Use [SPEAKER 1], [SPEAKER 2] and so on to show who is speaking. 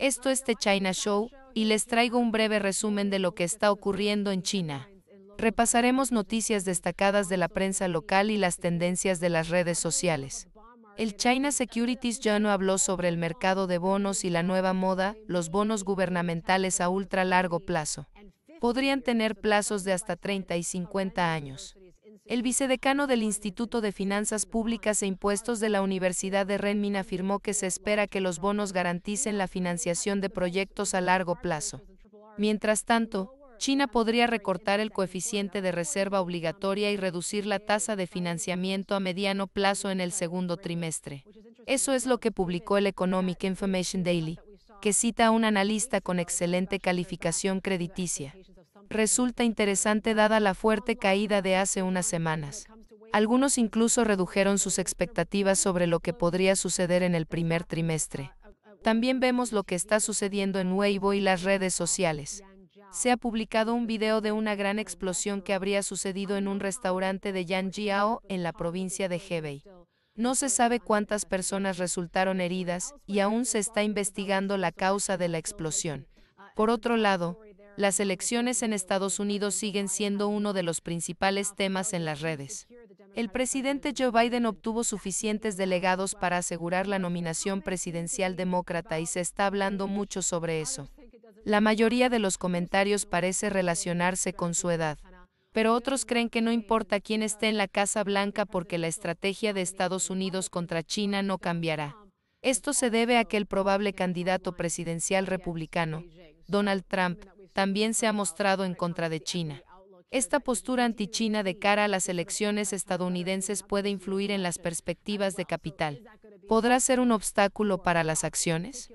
[SPEAKER 1] Esto es The China Show y les traigo un breve resumen de lo que está ocurriendo en China. Repasaremos noticias destacadas de la prensa local y las tendencias de las redes sociales. El China Securities no habló sobre el mercado de bonos y la nueva moda, los bonos gubernamentales a ultra largo plazo. Podrían tener plazos de hasta 30 y 50 años. El vicedecano del Instituto de Finanzas Públicas e Impuestos de la Universidad de Renmin afirmó que se espera que los bonos garanticen la financiación de proyectos a largo plazo. Mientras tanto, China podría recortar el coeficiente de reserva obligatoria y reducir la tasa de financiamiento a mediano plazo en el segundo trimestre. Eso es lo que publicó el Economic Information Daily, que cita a un analista con excelente calificación crediticia resulta interesante dada la fuerte caída de hace unas semanas. Algunos incluso redujeron sus expectativas sobre lo que podría suceder en el primer trimestre. También vemos lo que está sucediendo en Weibo y las redes sociales. Se ha publicado un video de una gran explosión que habría sucedido en un restaurante de Jiao en la provincia de Hebei. No se sabe cuántas personas resultaron heridas y aún se está investigando la causa de la explosión. Por otro lado, las elecciones en Estados Unidos siguen siendo uno de los principales temas en las redes. El presidente Joe Biden obtuvo suficientes delegados para asegurar la nominación presidencial demócrata y se está hablando mucho sobre eso. La mayoría de los comentarios parece relacionarse con su edad pero otros creen que no importa quién esté en la Casa Blanca porque la estrategia de Estados Unidos contra China no cambiará. Esto se debe a que el probable candidato presidencial republicano, Donald Trump, también se ha mostrado en contra de China. Esta postura anti-China de cara a las elecciones estadounidenses puede influir en las perspectivas de capital. ¿Podrá ser un obstáculo para las acciones?